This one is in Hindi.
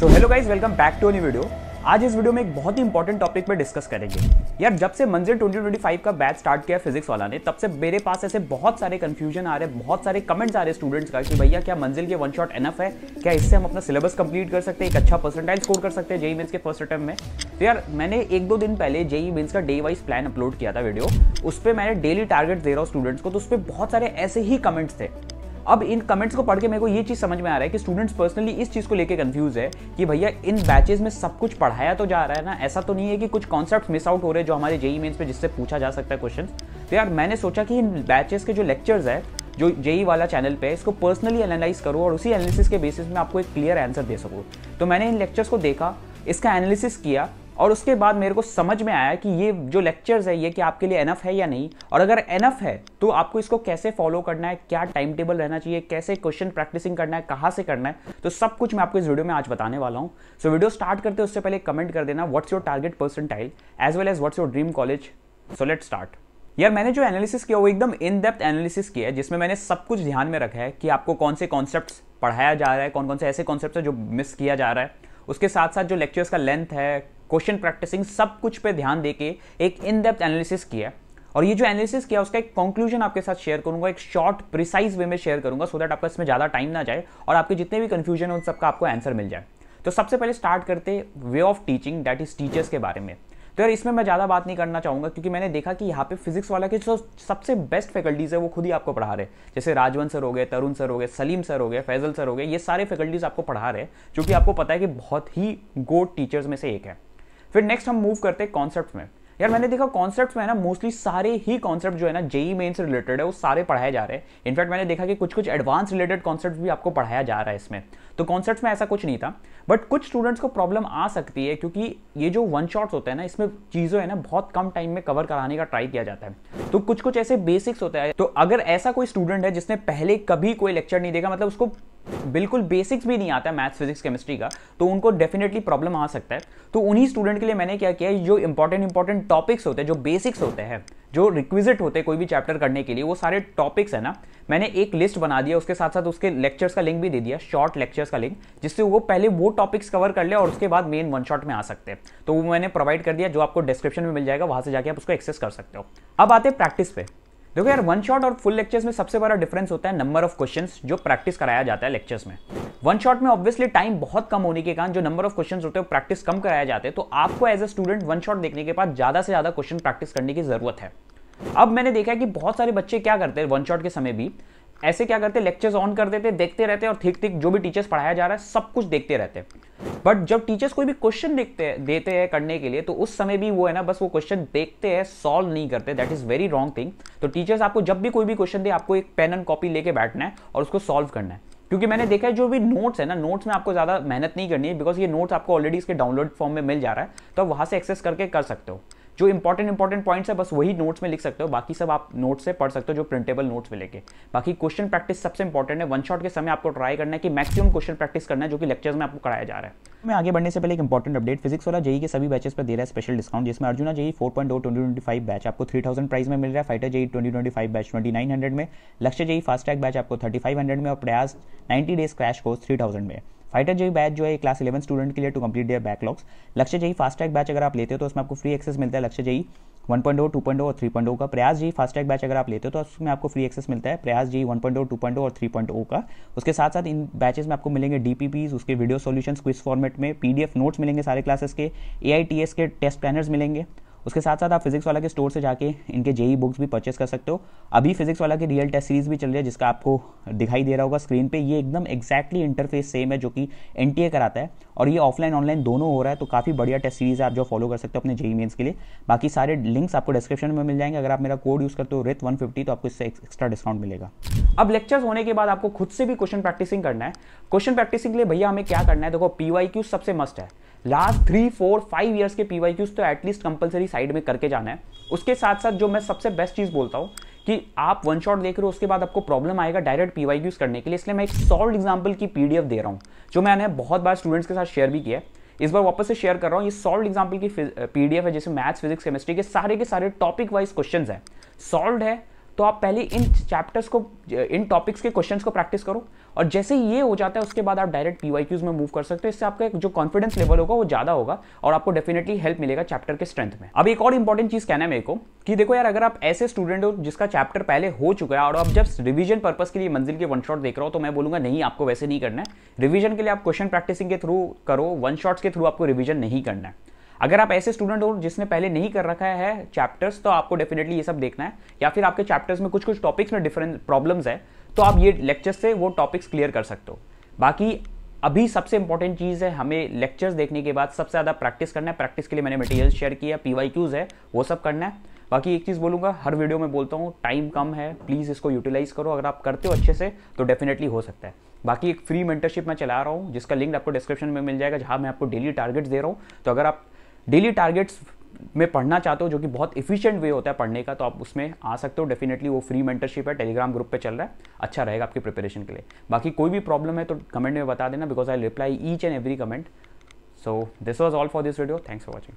so hello guys welcome back to new video आज इस वीडियो में एक बहुत ही इंपॉर्टेंट टॉपिक पे डिस्कस करेंगे यार जब से मंजिल 2025 का बैच स्टार्ट किया फिजिक्स वाला ने तब से मेरे पास ऐसे बहुत सारे कंफ्यूजन आ रहे हैं बहुत सारे कमेंट्स आ रहे स्टूडेंट्स का कि भैया क्या मंजिल के वन शॉट एनफ है क्या इससे हम अपना सिलेबस कंप्लीट कर सकते हैं एक अच्छा परसेंटाइल स्कोर कर सकते हैं जेई मीन्स e के फर्स्ट अटैम्प में तो यार मैंने एक दो दिन पहले जेई मीन्स e का डे वाइज प्लान अपलोड किया था वीडियो उस पर मैंने डेली टारगेट दे रहा हूँ स्टूडेंट्स को तो उस पर बहुत सारे ऐसे ही कमेंट्स थे अब इन कमेंट्स को पढ़ के मेरे को ये चीज़ समझ में आ रहा है कि स्टूडेंट्स पर्सनली इस चीज़ को लेकर कन्फ्यूज है कि भैया इन बैचेस में सब कुछ पढ़ाया तो जा रहा है ना ऐसा तो नहीं है कि कुछ कॉन्सेप्ट मिस आउट हो रहे हैं जो हमारे जेई मेन्स e पे जिससे पूछा जा सकता है क्वेश्चन तो यार मैंने सोचा कि इन बैचेस के जो e लेक्चर्स है जो जेई वाला चैनल पे इसको पर्सनली एनालाइज करो और उसी एनालिसिस के बेसिस में आपको एक क्लियर आंसर दे सको तो मैंने इन लेक्चर्स को देखा इसका एनालिसिस किया और उसके बाद मेरे को समझ में आया कि ये जो लेक्चर्स है ये कि आपके लिए एनफ है या नहीं और अगर एनफ है तो आपको इसको कैसे फॉलो करना है क्या टाइम टेबल रहना चाहिए कैसे क्वेश्चन प्रैक्टिसिंग करना है कहाँ से करना है तो सब कुछ मैं आपको इस वीडियो में आज बताने वाला हूँ सो so, वीडियो स्टार्ट करते उससे पहले कमेंट कर देना what's your target tile as well as what's your dream college so let start यार मैंने जो एनालिसिस किया वो एकदम इन डेप्थ एनालिसिस किया है जिसमें मैंने सब कुछ ध्यान में रखा है कि आपको कौन से कॉन्सेप्ट पढ़ाया जा रहा है कौन कौन से ऐसे कॉन्सेप्ट है जो मिस किया जा रहा है उसके साथ साथ जो लेक्चर्स का लेंथ है क्वेश्चन प्रैक्टिसिंग सब कुछ पे ध्यान देके एक इन डेप्थ एनालिसिस किया और ये जो एनालिसिस किया उसका एक कंक्लूजन आपके साथ शेयर करूंगा एक शॉर्ट प्रिसाइज वे में शेयर करूंगा सो दैट आपका इसमें ज़्यादा टाइम ना जाए और आपके जितने भी कन्फ्यूजन है उन सबका आपको आंसर मिल जाए तो सबसे पहले स्टार्ट करते way of teaching that is teachers के बारे में तो यार इसमें मैं ज़्यादा बात नहीं करना चाहूँगा क्योंकि मैंने देखा कि यहाँ पे फिजिक्स वाला के जो सबसे बेस्ट फैकल्टीज़ है वो खुद ही आपको पढ़ा रहे हैं जैसे राजवन सर हो गए तरुण सर हो गए सलीम सर हो गए फैजल सर हो गए ये सारे फैकल्टीज़ आपको पढ़ा रहे हैं जो कि आपको पता है कि बहुत ही गोड टीचर्स में से एक है फिर नेक्स्ट हम मूव करते हैं कॉन्सेप्ट में यार मैंने देखा कॉन्सेप्ट में है ना मोस्टली सारे ही कॉन्सेप्ट जो है ना जेई मेन e से रिलेटेड है वो सारे पढ़ाए जा रहे हैं इनफैक्ट मैंने देखा कि कुछ कुछ एडवांस रिलेटेड कॉन्सेप्ट भी आपको पढ़ाया जा रहा है इसमें तो कॉन्सेप्ट में ऐसा कुछ नहीं था बट कुछ स्टूडेंट्स को प्रॉब्लम आ सकती है क्योंकि ये जो वन शॉट्स होते हैं ना इसमें चीज़ों है ना बहुत कम टाइम में कवर कराने का ट्राई किया जाता है तो कुछ कुछ ऐसे बेसिक्स होता है तो अगर ऐसा कोई स्टूडेंट है जिसने पहले कभी कोई लेक्चर नहीं देखा मतलब उसको बिल्कुल बेसिक्स भी नहीं आता मैथ्स फिजिक्स केमिस्ट्री का तो उनको डेफिनेटली प्रॉब्लम आ सकता है तो उन्हीं स्टूडेंट के लिए मैंने क्या किया जो इंपॉर्टेंट इंपॉर्टेंट टॉपिक्स होते हैं जो बेसिक्स होते हैं जो रिक्विजिट होते हैं कोई भी चैप्टर करने के लिए वो सारे टॉपिक्स है ना मैंने एक लिस्ट बना दिया उसके साथ साथ उसके लेक्चर्स का लिंक भी दे दिया शॉर्ट लेक्चर्स का लिंक जिससे वो पहले वो टॉपिक्स कवर कर ले और उसके बाद मेन वन शॉट में आ सकते हैं तो वो मैंने प्रोवाइड कर दिया जो आपको डिस्क्रिप्शन में मिल जाएगा वहाँ से जाके आप उसको एक्सेस कर सकते हो अब आते हैं प्रैक्टिस पे देखो यार वन शॉट और फुल लेक्चर्स में सबसे बड़ा डिफरेंस होता है नंबर ऑफ क्वेश्चंस जो प्रैक्टिस कराया जाता है लेक्चर्स में वन शॉट में ऑब्वियसली टाइम बहुत कम होने के कारण जो नंबर ऑफ क्वेश्चंस होते हैं प्रैक्टिस कम कराया जाते हैं तो आपको as a student one shot देखने के बाद ज्यादा से ज्यादा क्वेश्चन प्रैक्टिस करने की जरूरत है अब मैंने देखा है कि बहुत सारे बच्चे क्या करते हैं वन शॉट के समय भी ऐसे क्या करते लेक्चर्स ऑन कर देते देखते रहते और ठीक ठीक जो भी टीचर्स पढ़ाया जा रहा है सब कुछ देखते रहते बट जब टीचर्स कोई भी क्वेश्चन देखते देते हैं करने के लिए तो उस समय भी वो है ना बस वो क्वेश्चन देखते हैं सॉल्व नहीं करते that is very wrong thing तो टीचर्स आपको जब भी कोई भी क्वेश्चन दे आपको एक पेन एंड कॉपी लेके बैठना है और उसको सॉल्व करना है क्योंकि मैंने देखा है जो भी नोट्स है ना नोट्स में आपको ज़्यादा मेहनत नहीं करनी है बिकॉज ये नोट्स आपको ऑलरेडी इसके डाउनलोड फॉर्म में मिल जा रहा है तो आप वहाँ से एक्सेस करके कर सकते हो जो इंपॉर्टेंट इंपॉर्टेंट पॉइंट्स है बस वही नोट्स में लिख सकते हो बाकी सब आप नोट्स से पढ़ सकते हो जो प्रिंटेबल नोट्स में लेके बाकी क्वेश्चन प्रैक्टिस सबसे इंपॉर्टेंट है वन शॉट के समय आपको ट्राई करना है कि मैक्सिमम क्वेश्चन प्रैक्टिस करना है जो कि लेक्चर्स में आपको कराया जा रहा है मैं आगे बढ़ने से पहले एक इंपॉर्टेंट अपडेट फिजिक्स वाला जेई के सभी बैचेस पर दे रहा है स्पेशल डिस्काउंट जिसमें अर्जुना जेई फोर पॉइंट दो ट्वेंटी फाइव बैच आपको थ्री थाउजेंड प्राइस में मिल रहा है fighter JEE twenty twenty five batch twenty nine hundred में Lakshya JEE fast track batch आपको थर्टी फाइव हंड्रेड में और Prayas ninety days crash course three thousand में फाइटर जेई बैच जो है क्लास इलेवन स्टूडेंट के लिए टू कंप्लीट डेयर बैकलॉग्स लक्ष्य जी फास्ट ट्रैक बैच अगर आप लेते हो तो उसमें आपको फ्री एक्सेस मिलता है लक्ष्य जेई 1.0, 2.0 और 3.0 का प्रयास जी फास्ट ट्रैक बैच अगर आप लेते हो तो उसमें आपको फ्री एक्सेस मिलता है प्रयास जी 1.0, 2.0 और 3.0 का उसके साथ साथ इन बैचेस में आपको मिलेंगे डीपीपीज उसके वीडियो सॉल्यूशंस क्विज फॉर्मेट में पीडीएफ नोट्स मिलेंगे सारे क्लासेस के एआईटीएस के टेस्ट प्लानर्स मिलेंगे उसके साथ साथ आप फिजिक्स वाला के स्टोर से जाके इनके जेई बुक्स e भी परचेस कर सकते हो अभी फिजिक्स वाला की रियल टेस्ट सीरीज भी चल रही है जिसका आपको दिखाई दे रहा होगा स्क्रीन पे ये एकदम एक्जैक्टली इंटरफेस सेम है जो कि एन कराता है और ये ऑफलाइन ऑनलाइन दोनों हो रहा है तो काफ़ी बढ़िया टेस्ट सीरीज है आप जो फॉलो कर सकते हो अपने जेई मेन्स e के लिए बाकी सारे लिंक्स आपको डिस्क्रिप्शन में मिल जाएंगे अगर आप मेरा कोड यूज़ करते हो रेथ वन तो आपको इससे एक्स्ट्रा डिस्काउंट मिलेगा अब लेक्चर्स होने के बाद आपको खुद से भी क्वेश्चन प्रैक्टिसिंग करना है क्वेश्चन प्रैक्टिसिंग के लिए भैया हमें क्या करना है देखो पी सबसे मस्ट है last three four five years के पी वाई क्यूज तो एटलीस्ट कंपलसरी साइड में करके जाना है उसके साथ साथ जो मैं सबसे बेस्ट चीज़ बोलता हूँ कि आप वन शॉट देख रहे हो उसके बाद आपको प्रॉब्लम आएगा डायरेक्ट पी वाई क्यूज करने के लिए इसलिए मैं एक सॉल्ड एग्जाम्पल की पी डी एफ दे रहा हूँ जो मैंने बहुत बार स्टूडेंट्स के साथ शेयर भी किया है इस बार वापस से शेयर कर रहा हूँ ये सॉल्ड एग्जाम्पल की पी डी एफ है जैसे मैथ्स फिजिक्स केमिस्ट्री के सारे के सारे टॉपिक वाइज क्वेश्चन है सॉल्ड है तो आप पहले इन चैप्टर्स को इन टॉपिक्स के क्वेश्चंस को प्रैक्टिस करो और जैसे ये हो जाता है उसके बाद आप डायरेक्ट पी में मूव कर सकते हो इससे आपका जो कॉन्फिडेंस लेवल होगा वो ज़्यादा होगा और आपको डेफिनेटली हेल्प मिलेगा चैप्टर के स्ट्रेंथ में अब एक और इंपॉर्टेंट चीज़ कहना है मेरे को कि देखो यार अगर आप ऐसे स्टूडेंट हो जिसका चैप्टर पहले हो चुका है और आप जब रिविजन पर्पज के लिए मंजिल के वन शॉट देख रहा हो तो मैं बोलूंगा नहीं आपको वैसे नहीं करना है रिविजन के लिए आप क्वेश्चन प्रैक्टिसिंग के थ्रू करो वन शॉट्स के थ्रू आपको रिविजन नहीं करना है अगर आप ऐसे स्टूडेंट हो जिसने पहले नहीं कर रखा है चैप्टर्स तो आपको डेफिनेटली ये सब देखना है या फिर आपके चैप्टर्स में कुछ कुछ टॉपिक्स में डिफरेंट प्रॉब्लम्स है तो आप ये लेक्चर्स से वो टॉपिक्स क्लियर कर सकते हो बाकी अभी सबसे इंपॉर्टेंट चीज़ है हमें लेक्चर्स देखने के बाद सबसे ज़्यादा प्रैक्टिस करना है प्रैक्टिस के लिए मैंने मटेरियल शेयर किया पी है वो सब करना है बाकी एक चीज़ बोलूँगा हर वीडियो में बोलता हूँ टाइम कम है प्लीज़ इसको यूटिलाइज़ करो अगर आप करते हो अच्छे से तो डेफिनेटली हो सकता है बाकी एक फ्री मेंटरशिप मैं चला रहा हूँ जिसका लिंक आपको डिस्क्रिप्शन में मिल जाएगा जहाँ मैं आपको डेली टारगेट्स दे रहा हूँ तो अगर आप डेली टारगेट्स में पढ़ना चाहते हो जो कि बहुत इफिशियंट वे होता है पढ़ने का तो आप उसमें आ सकते हो डेफिनेटली वो फ्री मेंटरशिप है टेलीग्राम ग्रुप पे चल रहा है अच्छा रहेगा आपकी प्रिपरेशन के लिए बाकी कोई भी प्रॉब्लम है तो कमेंट में बता देना because I reply each and every comment so this was all for this video thanks for watching